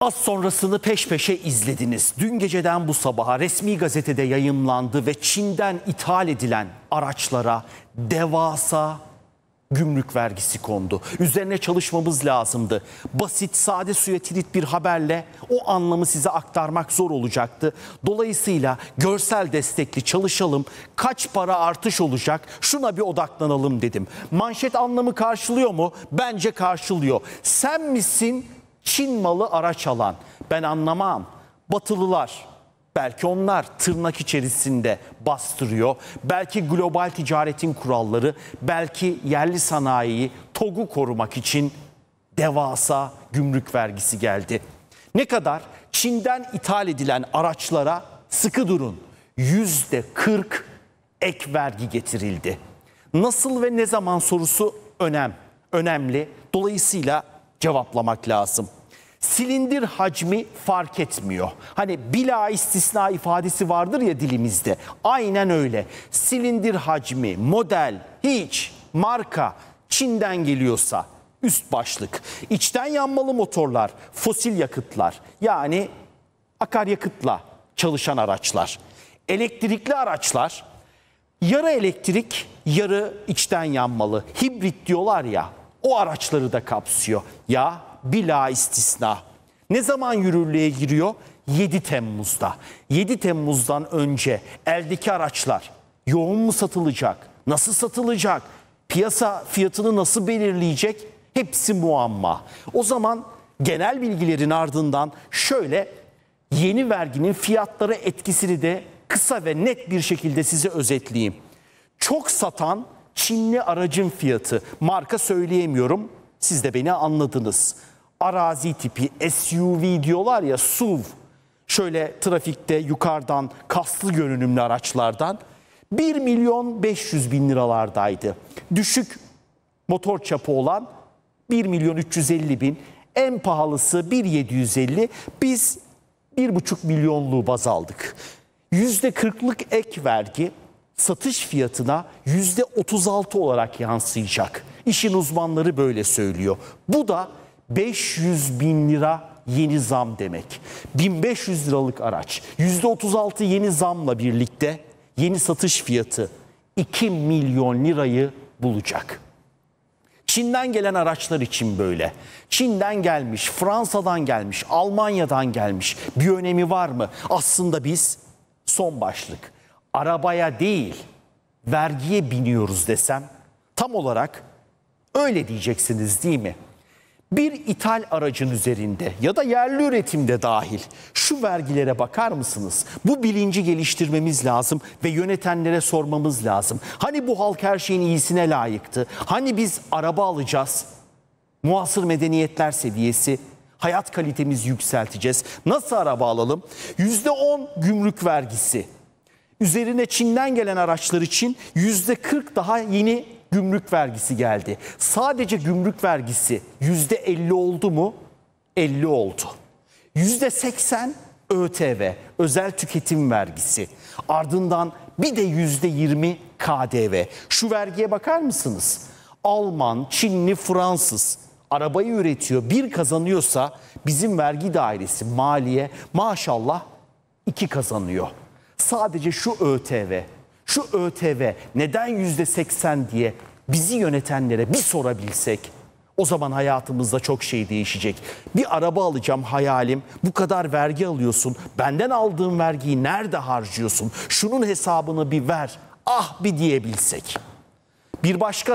Az sonrasını peş peşe izlediniz. Dün geceden bu sabaha resmi gazetede yayımlandı ve Çin'den ithal edilen araçlara devasa gümrük vergisi kondu. Üzerine çalışmamız lazımdı. Basit, sade suya tirit bir haberle o anlamı size aktarmak zor olacaktı. Dolayısıyla görsel destekli çalışalım. Kaç para artış olacak? Şuna bir odaklanalım dedim. Manşet anlamı karşılıyor mu? Bence karşılıyor. Sen misin Çin malı araç alan ben anlamam. Batılılar belki onlar tırnak içerisinde bastırıyor. Belki global ticaretin kuralları, belki yerli sanayiyi TOG'u korumak için devasa gümrük vergisi geldi. Ne kadar Çin'den ithal edilen araçlara sıkı durun. Yüzde 40 ek vergi getirildi. Nasıl ve ne zaman sorusu önem, önemli. Dolayısıyla cevaplamak lazım silindir hacmi fark etmiyor. Hani bila istisna ifadesi vardır ya dilimizde. Aynen öyle. Silindir hacmi, model, hiç, marka Çin'den geliyorsa üst başlık. İçten yanmalı motorlar, fosil yakıtlar yani akaryakıtla çalışan araçlar. Elektrikli araçlar yarı elektrik, yarı içten yanmalı. Hibrit diyorlar ya. O araçları da kapsıyor. Ya bila istisna. Ne zaman yürürlüğe giriyor? 7 Temmuz'da. 7 Temmuz'dan önce eldeki araçlar yoğun mu satılacak? Nasıl satılacak? Piyasa fiyatını nasıl belirleyecek? Hepsi muamma. O zaman genel bilgilerin ardından şöyle yeni verginin fiyatlara etkisini de kısa ve net bir şekilde size özetleyeyim. Çok satan Çinli aracın fiyatı, marka söyleyemiyorum. Siz de beni anladınız arazi tipi SUV diyorlar ya SUV şöyle trafikte yukarıdan kaslı görünümlü araçlardan 1 milyon 500 bin liralardaydı. Düşük motor çapı olan 1 milyon 350 bin en pahalısı 1 750 biz 1,5 milyonluğu baz aldık. %40'lık ek vergi satış fiyatına %36 olarak yansıyacak. İşin uzmanları böyle söylüyor. Bu da 500 bin lira yeni zam demek. 1500 liralık araç %36 yeni zamla birlikte yeni satış fiyatı 2 milyon lirayı bulacak. Çin'den gelen araçlar için böyle. Çin'den gelmiş, Fransa'dan gelmiş, Almanya'dan gelmiş. Bir önemi var mı? Aslında biz son başlık. Arabaya değil, vergiye biniyoruz desem tam olarak öyle diyeceksiniz değil mi? bir ithal aracın üzerinde ya da yerli üretimde dahil şu vergilere bakar mısınız? Bu bilinci geliştirmemiz lazım ve yönetenlere sormamız lazım. Hani bu halk her şeyin iyisine layıktı? Hani biz araba alacağız? Muasır medeniyetler seviyesi hayat kalitemizi yükselteceğiz. Nasıl araba alalım? %10 gümrük vergisi. Üzerine Çin'den gelen araçlar için %40 daha yeni gümrük vergisi geldi. Sadece gümrük vergisi yüzde %50 oldu mu? 50 oldu. Yüzde %80 ÖTV, özel tüketim vergisi. Ardından bir de yüzde %20 KDV. Şu vergiye bakar mısınız? Alman, Çinli, Fransız arabayı üretiyor. Bir kazanıyorsa bizim vergi dairesi, maliye maşallah iki kazanıyor. Sadece şu ÖTV şu ÖTV neden yüzde seksen diye bizi yönetenlere bir sorabilsek o zaman hayatımızda çok şey değişecek. Bir araba alacağım hayalim. Bu kadar vergi alıyorsun. Benden aldığın vergiyi nerede harcıyorsun? Şunun hesabını bir ver. Ah bir diyebilsek. Bir başka